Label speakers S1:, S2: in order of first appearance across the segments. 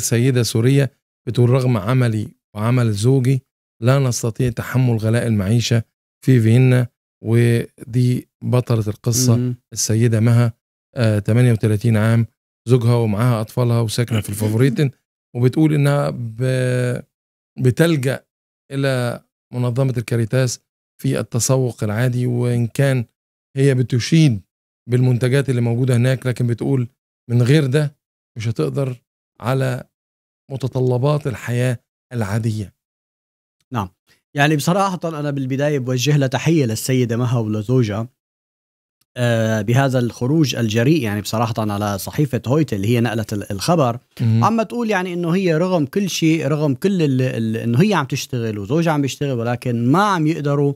S1: سيدة سورية بتقول رغم عملي وعمل زوجي لا نستطيع تحمل غلاء المعيشة في فيينا ودي بطلة القصة السيدة مها 38 آه، عام زوجها ومعاها أطفالها وساكنة في الفافوريتن وبتقول إنها بتلجأ إلى منظمة الكاريتاس في التسوق العادي وإن كان هي بتشيد بالمنتجات اللي موجودة هناك لكن بتقول من غير ده مش هتقدر على متطلبات الحياه العاديه. نعم يعني بصراحه
S2: انا بالبدايه بوجه لها تحيه للسيده مها ولزوجها آه بهذا الخروج الجريء يعني بصراحة على صحيفة هويت اللي هي نقلت الخبر عم تقول يعني انه هي رغم كل شيء رغم كل انه هي عم تشتغل وزوجها عم بيشتغل ولكن ما عم يقدروا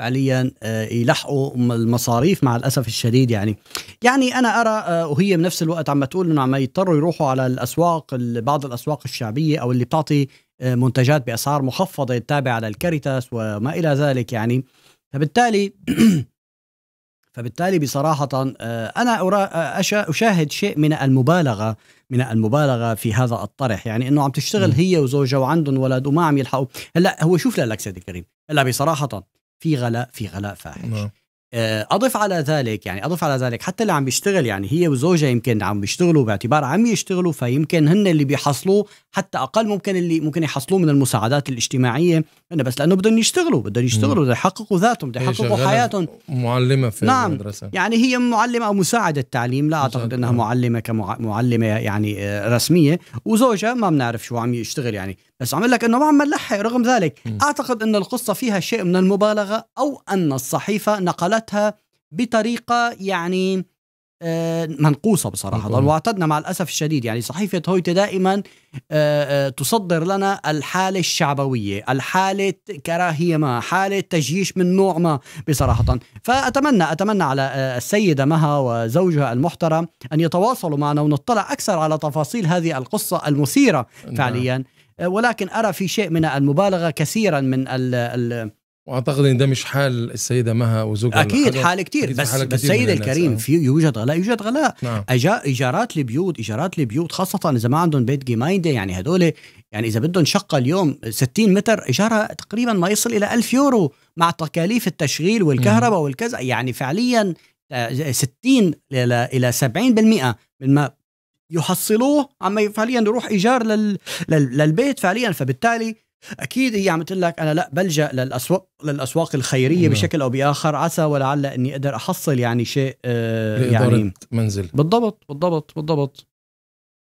S2: فعليا آه، يلحقوا المصاريف مع الاسف الشديد يعني يعني انا ارى آه، وهي بنفس الوقت عم تقول انه عم يضطروا يروحوا على الاسواق بعض الاسواق الشعبيه او اللي بتعطي آه، منتجات باسعار مخفضه التابعه للكاريتاس وما الى ذلك يعني فبالتالي فبالتالي بصراحة أنا أشاهد شيء من المبالغة من المبالغة في هذا الطرح يعني أنه عم تشتغل هي وزوجها وعندهم ولد وما عم يلحقوا هلا هو شوف لك سيدي كريم هلا بصراحة في غلاء في غلاء فاحش نعم. آه، اضف على ذلك يعني اضف على ذلك حتى اللي عم بيشتغل يعني هي وزوجها يمكن عم بيشتغلوا باعتبار عم يشتغلوا فيمكن هن اللي بيحصلوه حتى اقل ممكن اللي ممكن يحصلوه من المساعدات الاجتماعيه هن بس لانه بدهم يشتغلوا بدهم يشتغلوا بدهم يحققوا ذاتهم بدهم يحققوا حياتهم
S1: معلمه في نعم المدرسه
S2: يعني هي معلمه او مساعده تعليم لا اعتقد انها نعم. معلمه كمعلمه يعني آه، رسميه وزوجها ما بنعرف شو عم يشتغل يعني بس عم لك انه ما عم نلحق رغم ذلك م. اعتقد ان القصه فيها شيء من المبالغه او ان الصحيفه نقلتها بطريقه يعني آه، منقوصه بصراحه واعتدنا مع الاسف الشديد يعني صحيفه هويت دائما آه، آه، تصدر لنا الحاله الشعبويه الحاله كراهيه ما حاله تجيش من نوع ما بصراحه فاتمنى اتمنى على السيده مها وزوجها المحترم ان يتواصلوا معنا ونطلع اكثر على تفاصيل هذه القصه المثيره نعم. فعليا آه، ولكن أرى في شيء من المبالغة كثيرا من ال ال واعتقد
S1: ان ده مش حال السيده مها وزوجها اكيد حال كتير بس حال بس السيد الكريم آه. في
S2: يوجد غلاء يوجد غلاء نعم. ايجارات لبيوت ايجارات لبيوت خاصه اذا ما عندهم بيت جمايده يعني هدول يعني اذا بدهم شقه اليوم 60 متر ايجارها تقريبا ما يصل الى 1000 يورو مع تكاليف التشغيل والكهرباء والكذا يعني فعليا 60 آه، الى 70% من ما يحصلوه عم فعليا يروح ايجار لل... لل... للبيت فعليا فبالتالي اكيد هي عم تقول لك انا لا بلجا للاسواق للاسواق الخيريه مم. نعم. بشكل او باخر عسى ولعل اني اقدر احصل يعني شيء آه يعني منزل
S1: بالضبط بالضبط بالضبط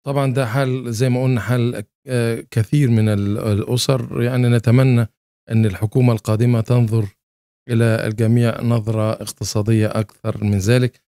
S1: طبعا ده حال زي ما قلنا حال آه، كثير من الاسر يعني نتمنى ان الحكومه القادمه تنظر الى الجميع نظره اقتصاديه اكثر من ذلك